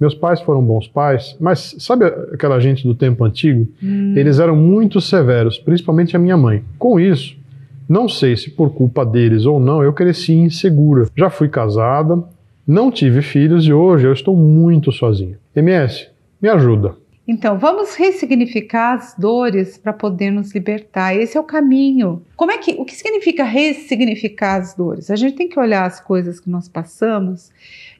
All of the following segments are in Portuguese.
Meus pais foram bons pais, mas sabe aquela gente do tempo antigo? Hum. Eles eram muito severos, principalmente a minha mãe. Com isso, não sei se por culpa deles ou não, eu cresci insegura. Já fui casada, não tive filhos e hoje eu estou muito sozinha. MS, me ajuda. Então, vamos ressignificar as dores para poder nos libertar. Esse é o caminho. Como é que o que significa ressignificar as dores? A gente tem que olhar as coisas que nós passamos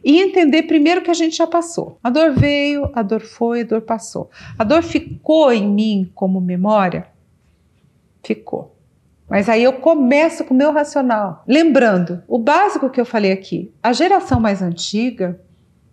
e entender primeiro que a gente já passou. A dor veio, a dor foi, a dor passou. A dor ficou em mim como memória? Ficou. Mas aí eu começo com o meu racional, lembrando o básico que eu falei aqui. A geração mais antiga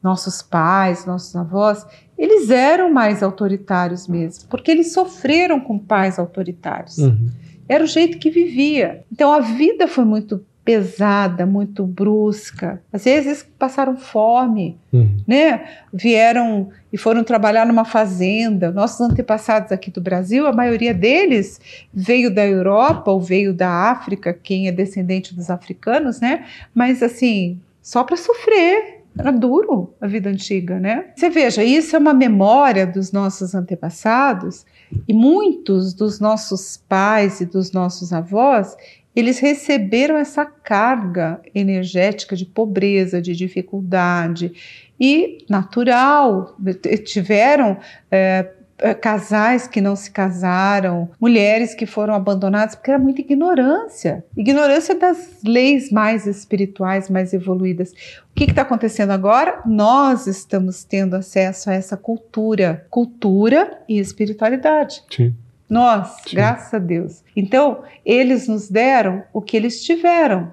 nossos pais, nossos avós, eles eram mais autoritários mesmo, porque eles sofreram com pais autoritários. Uhum. Era o jeito que vivia. Então a vida foi muito pesada, muito brusca. Às vezes passaram fome, uhum. né? Vieram e foram trabalhar numa fazenda. Nossos antepassados aqui do Brasil, a maioria deles veio da Europa ou veio da África, quem é descendente dos africanos, né? Mas assim, só para sofrer, era duro a vida antiga, né? Você veja, isso é uma memória dos nossos antepassados e muitos dos nossos pais e dos nossos avós, eles receberam essa carga energética de pobreza, de dificuldade e natural, tiveram é, eh, casais que não se casaram, mulheres que foram abandonadas, porque era muita ignorância. Ignorância das leis mais espirituais, mais evoluídas. O que está acontecendo agora? Nós estamos tendo acesso a essa cultura, cultura e espiritualidade. Sim. Nós, Sim. graças a Deus. Então, eles nos deram o que eles tiveram,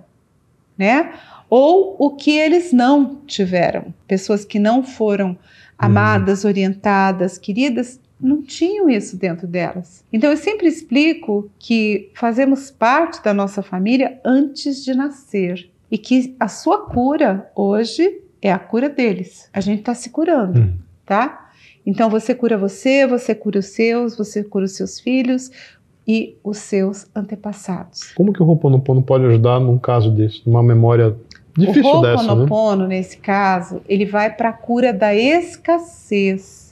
né? Ou o que eles não tiveram. Pessoas que não foram uhum. amadas, orientadas, queridas, não tinham isso dentro delas. Então eu sempre explico que fazemos parte da nossa família antes de nascer e que a sua cura hoje é a cura deles. A gente está se curando, hum. tá? Então você cura você, você cura os seus, você cura os seus filhos e os seus antepassados. Como que o Ho'oponopono pode ajudar num caso desse, numa memória difícil dessa? O Ho'oponopono, né? nesse caso, ele vai para a cura da escassez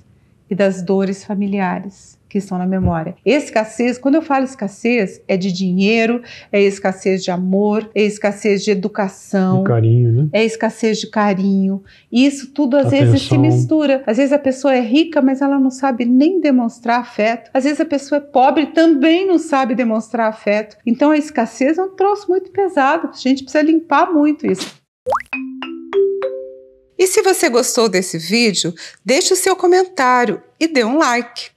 e das dores familiares que estão na memória. Escassez, quando eu falo escassez, é de dinheiro, é escassez de amor, é escassez de educação, de carinho, né? é escassez de carinho. Isso tudo às Atenção. vezes se mistura. Às vezes a pessoa é rica, mas ela não sabe nem demonstrar afeto. Às vezes a pessoa é pobre também não sabe demonstrar afeto. Então a escassez é um troço muito pesado. A gente precisa limpar muito isso. E se você gostou desse vídeo, deixe o seu comentário e dê um like.